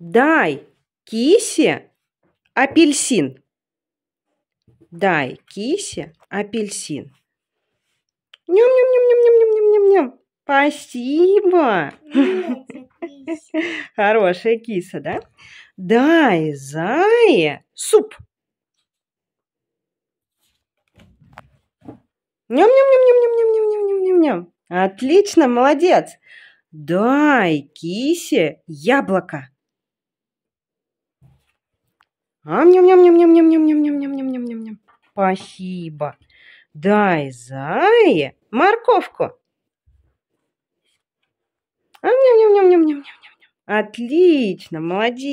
Дай кисе апельсин. Дай кисе апельсин. Ням-ням-ням-ням-ням-ням-ням-ням. ням, Спасибо. Хорошая киса, да? Дай зае суп. Ням-ням-ням-ням-ням-ням-ням-ням-ням. Отлично, молодец. Дай кисе яблоко ам ням ням ням ням ням ням ням ням ням ням ням ням ням Спасибо. Дай Зае морковку. ам ням ням ням ням ням ням ням Отлично, молодец.